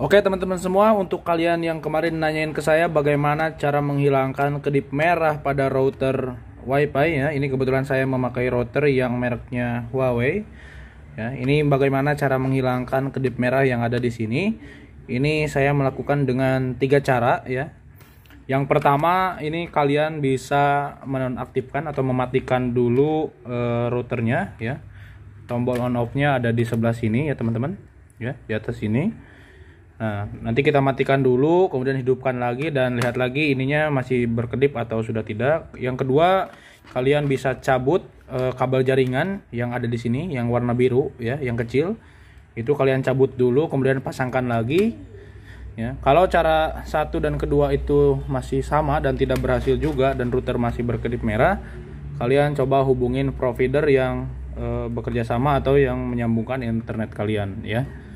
Oke teman-teman semua, untuk kalian yang kemarin nanyain ke saya bagaimana cara menghilangkan kedip merah pada router WiFi ya. Ini kebetulan saya memakai router yang mereknya Huawei. Ya, ini bagaimana cara menghilangkan kedip merah yang ada di sini. Ini saya melakukan dengan tiga cara ya. Yang pertama, ini kalian bisa menonaktifkan atau mematikan dulu e, routernya ya. Tombol on off-nya ada di sebelah sini ya, teman-teman. Ya, di atas sini Nah, nanti kita matikan dulu, kemudian hidupkan lagi dan lihat lagi ininya masih berkedip atau sudah tidak. Yang kedua, kalian bisa cabut e, kabel jaringan yang ada di sini, yang warna biru ya, yang kecil. Itu kalian cabut dulu, kemudian pasangkan lagi. Ya, kalau cara satu dan kedua itu masih sama dan tidak berhasil juga dan router masih berkedip merah, kalian coba hubungin provider yang e, bekerja sama atau yang menyambungkan internet kalian ya.